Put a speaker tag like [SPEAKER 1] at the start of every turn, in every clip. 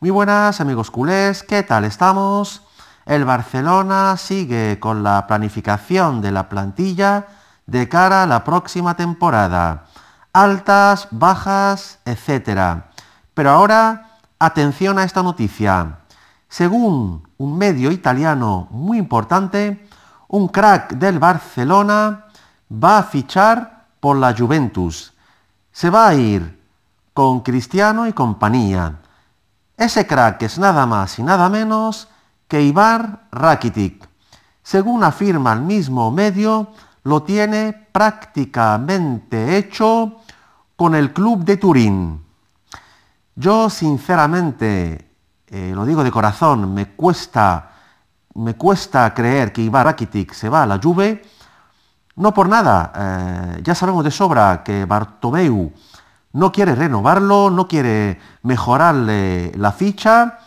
[SPEAKER 1] Muy buenas amigos culés, ¿qué tal estamos? El Barcelona sigue con la planificación de la plantilla de cara a la próxima temporada. Altas, bajas, etc. Pero ahora, atención a esta noticia. Según un medio italiano muy importante, un crack del Barcelona va a fichar por la Juventus. Se va a ir con Cristiano y compañía ese crack es nada más y nada menos que Ibar Rakitic. Según afirma el mismo medio, lo tiene prácticamente hecho con el club de Turín. Yo sinceramente, eh, lo digo de corazón, me cuesta, me cuesta creer que Ibar Rakitic se va a la Juve, no por nada, eh, ya sabemos de sobra que Bartomeu no quiere renovarlo, no quiere mejorarle la ficha,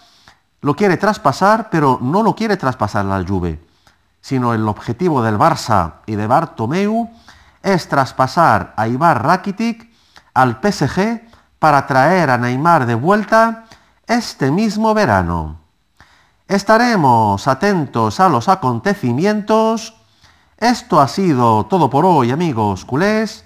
[SPEAKER 1] lo quiere traspasar, pero no lo quiere traspasar la Juve, sino el objetivo del Barça y de Bartomeu es traspasar a Ibar Rakitic al PSG para traer a Neymar de vuelta este mismo verano. Estaremos atentos a los acontecimientos. Esto ha sido todo por hoy, amigos culés.